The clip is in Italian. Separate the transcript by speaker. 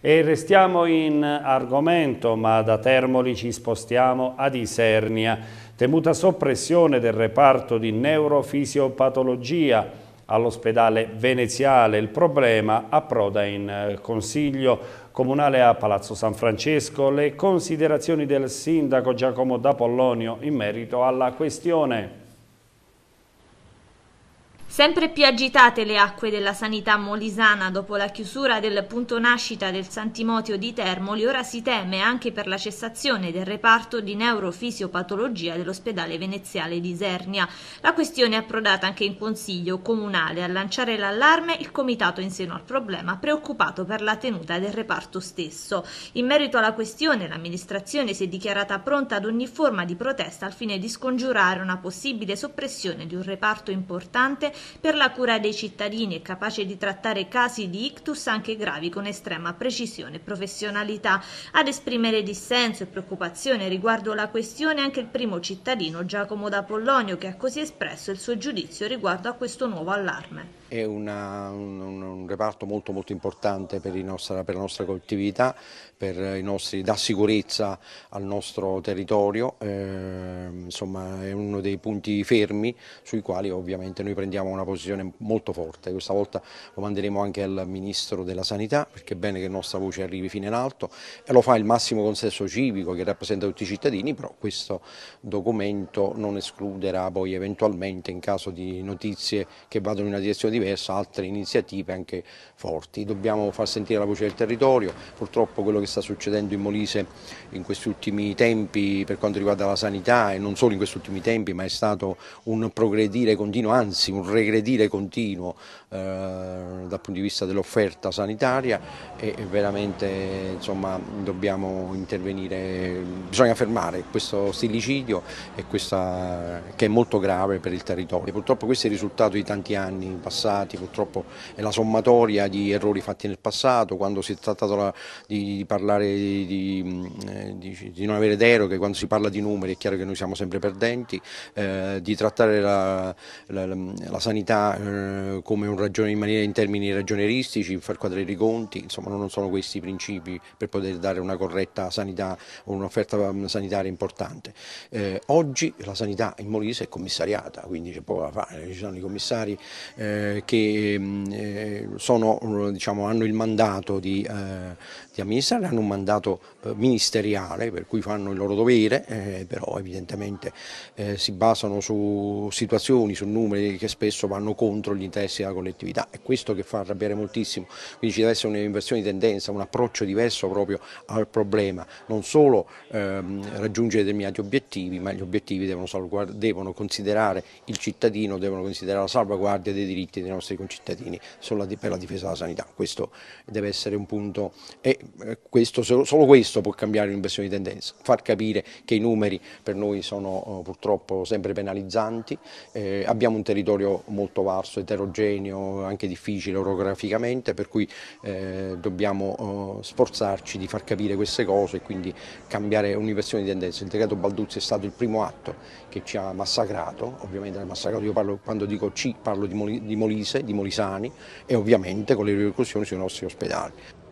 Speaker 1: E restiamo in argomento, ma da Termoli ci spostiamo ad Isernia. Temuta soppressione del reparto di neurofisiopatologia all'ospedale veneziale. Il problema approda in eh, Consiglio Comunale a Palazzo San Francesco. Le considerazioni del sindaco Giacomo D'Apollonio in merito alla questione.
Speaker 2: Sempre più agitate le acque della sanità molisana dopo la chiusura del punto nascita del Santimotio di Termoli, ora si teme anche per la cessazione del reparto di neurofisiopatologia dell'ospedale veneziale di Isernia. La questione è approdata anche in consiglio comunale. A lanciare l'allarme il comitato in seno al problema, preoccupato per la tenuta del reparto stesso. In merito alla questione, l'amministrazione si è dichiarata pronta ad ogni forma di protesta al fine di scongiurare una possibile soppressione di un reparto importante per la cura dei cittadini e capace di trattare casi di ictus anche gravi con estrema precisione e professionalità. Ad esprimere dissenso e preoccupazione riguardo la questione anche il primo cittadino Giacomo da Pollonio che ha così espresso il suo giudizio riguardo a questo nuovo allarme.
Speaker 3: È una, un, un, reparto molto, molto importante per, nostra, per, la nostra collettività, per i nostri, da sicurezza al nostro territorio, eh, insomma è uno dei punti fermi sui quali ovviamente noi prendiamo una una posizione molto forte, questa volta lo manderemo anche al Ministro della Sanità perché è bene che la nostra voce arrivi fino in alto e lo fa il massimo consenso civico che rappresenta tutti i cittadini, però questo documento non escluderà poi eventualmente in caso di notizie che vadano in una direzione diversa altre iniziative anche forti. Dobbiamo far sentire la voce del territorio, purtroppo quello che sta succedendo in Molise in questi ultimi tempi per quanto riguarda la sanità e non solo in questi ultimi tempi ma è stato un progredire continuo, anzi un re regredire continuo eh, dal punto di vista dell'offerta sanitaria e, veramente insomma, dobbiamo intervenire, bisogna fermare questo stilicidio questa, che è molto grave per il territorio. Purtroppo questo è il risultato di tanti anni passati, purtroppo è la sommatoria di errori fatti nel passato, quando si è trattato la, di, di, parlare di, eh, di, di, non avere deroghe, quando si parla di numeri è chiaro che noi siamo sempre perdenti, eh, di trattare la, la, la sanità eh, come ragione, in, maniera, in termini ragionieristici, far quadrare i conti, insomma non sono questi i principi per poter dare una corretta sanità o un'offerta mm, sanitaria importante. Eh, oggi la sanità in Molise è commissariata, quindi c'è poco da fare, ci sono i commissari eh, che mm, eh, sono, mm, diciamo, hanno il mandato di, eh, di, amministrare, hanno un mandato eh, ministeriale per cui fanno il loro dovere, però evidentemente si basano su situazioni, su numeri che spesso spesso vanno contro gli interessi della collettività, è questo che fa arrabbiare moltissimo, quindi ci deve essere un'inversione di tendenza, un approccio diverso proprio al problema, non solo ehm, raggiungere determinati obiettivi, ma gli obiettivi devono, devono considerare il cittadino, devono considerare la salvaguardia dei diritti dei nostri concittadini per la difesa della sanità, questo deve essere un punto e eh, questo, solo questo può cambiare l'inversione di tendenza, far capire che i numeri per noi sono oh, purtroppo sempre penalizzanti, eh, abbiamo un territorio molto vasto, eterogeneo, anche difficile orograficamente, per cui eh, dobbiamo eh, sforzarci di far capire queste cose e quindi cambiare un'inversione di tendenza. Il decreto Balduzzi è stato il primo atto che ci ha massacrato, ovviamente massacrato, io parlo, quando dico ci parlo di, Molise, di Molisani e ovviamente con le ripercussioni sui nostri ospedali.